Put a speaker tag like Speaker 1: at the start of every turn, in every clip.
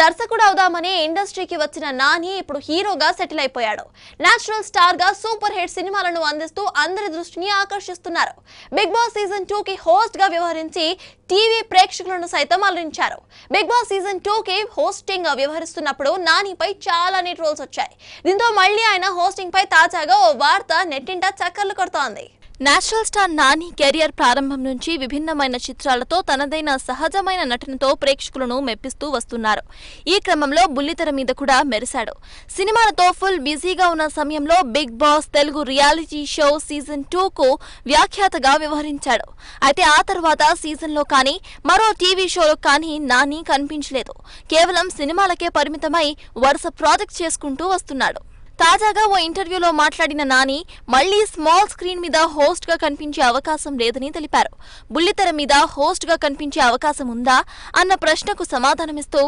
Speaker 1: దర్శకుడు అవుదామని ఇండస్ట్రీకి వచ్చిన నాని ఇప్పుడు హీరోగా సెటిల్ అయిపోయాడు నేచురల్ స్టార్ గా సూపర్ హిట్ సినిమాలను అందిస్తూ అందరి దృష్టిని ఆకర్షిస్తున్నారు బిగ్ బాస్ సీజన్ టూ కి హోస్ట్ గా వ్యవహరించి టీవీ ప్రేక్షకులను సైతం అలరించారు బిగ్ బాస్ సీజన్ టూ కి హోస్టింగ్ గా వ్యవహరిస్తున్నప్పుడు నానిపై చాలానే ట్రోల్స్ వచ్చాయి దీంతో మళ్ళీ ఆయన హోస్టింగ్ పై తాజాగా ఓ వార్త నెట్టింట చక్కర్లు కొడుతోంది నేషనల్ స్టార్ నాని కెరియర్ ప్రారంభం నుంచి విభిన్నమైన చిత్రాలతో తనదైన సహజమైన నటనతో ప్రేక్షకులను మెప్పిస్తూ వస్తున్నారు ఈ క్రమంలో బుల్లితెర మీద కూడా మెరిశాడు సినిమాలతో ఫుల్ బిజీగా ఉన్న సమయంలో Bigg Boss Telugu reality show season టూకు వ్యాఖ్యాతగా వ్యవహరించాడు అయితే ఆ తర్వాత సీజన్లో కానీ మరో టీవీ షోలో కానీ నాని కనిపించలేదు కేవలం సినిమాలకే పరిమితమై వరుస ప్రాజెక్ట్ చేసుకుంటూ వస్తున్నాడు తాజాగా ఓ ఇంటర్వ్యూలో మాట్లాడిన నాని మళ్లీ స్మాల్ స్క్రీన్ మీద హోస్ట్గా కనిపించే అవకాశం లేదని తెలిపారు బుల్లితెర మీద హోస్ట్గా కనిపించే అవకాశం ఉందా అన్న ప్రశ్నకు సమాధానమిస్తూ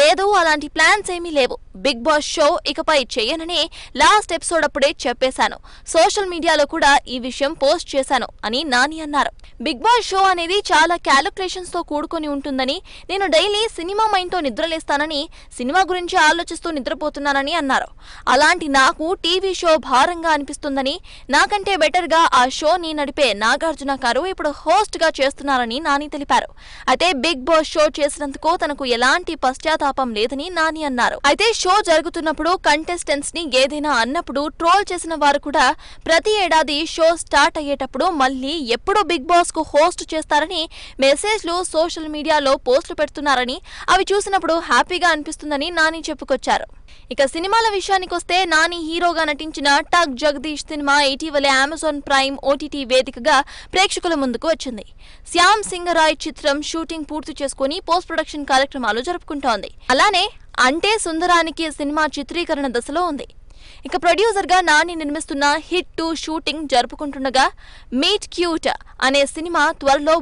Speaker 1: లేదు అలాంటి ప్లాన్స్ ఏమీ లేవు బిగ్ బాస్ షో ఇకపై చేయనని లాస్ట్ ఎపిసోడ్ అప్పుడే చెప్పేశాను సోషల్ మీడియాలో కూడా ఈ విషయం పోస్ట్ చేశాను అని నాని అన్నారు బిగ్ బాస్ షో అనేది చాలా క్యాలిక్యులేషన్స్ తో కూడుకొని ఉంటుందని నేను డైలీ సినిమా తో నిద్రలేస్తానని సినిమా గురించి ఆలోచిస్తూ నిద్రపోతున్నానని అన్నారు అలాంటి నాకు టీవీ షో భారంగా అనిపిస్తుందని నాకంటే బెటర్గా ఆ షోని నడిపే నాగార్జున గారు ఇప్పుడు హోస్ట్గా చేస్తున్నారని నాని తెలిపారు అయితే బిగ్ బాస్ షో చేసినందుకు తనకు ఎలాంటి పశ్చాత్తాపం లేదని నాని అన్నారు అయితే షో షో జరుగుతున్నప్పుడు కంటెస్టెంట్స్ ని ఏదైనా అన్నప్పుడు ట్రోల్ చేసిన వారు కూడా ప్రతి ఏడాది షో స్టార్ట్ అయ్యేటప్పుడు మళ్ళీ ఎప్పుడో బిగ్ బాస్ కు హోస్ట్ చేస్తారని మెసేజ్లు సోషల్ మీడియాలో పోస్టులు పెడుతున్నారని అవి చూసినప్పుడు హ్యాపీగా అనిపిస్తుందని నాని చెప్పుకొచ్చారు ఇక సినిమాల విషయానికి వస్తే నాని హీరోగా నటించిన టగ్ జగదీష్ సినిమా ఇటీవలే అమెజాన్ ప్రైమ్ ఓటీటీ వేదికగా ప్రేక్షకుల ముందుకు వచ్చింది శ్యామ్ సింగరాయ్ చిత్రం షూటింగ్ పూర్తి చేసుకుని పోస్ట్ ప్రొడక్షన్ కార్యక్రమాలు జరుపుకుంటోంది అలానే అంటే సుందరానికి సినిమా చిత్రీకరణ దశలో ఉంది ఇక ప్రొడ్యూసర్ గా నాని నిర్మిస్తున్న హిట్ టూ షూటింగ్ జరుపుకుంటుండగా మీట్ క్యూట్ అనే సినిమా త్వరలో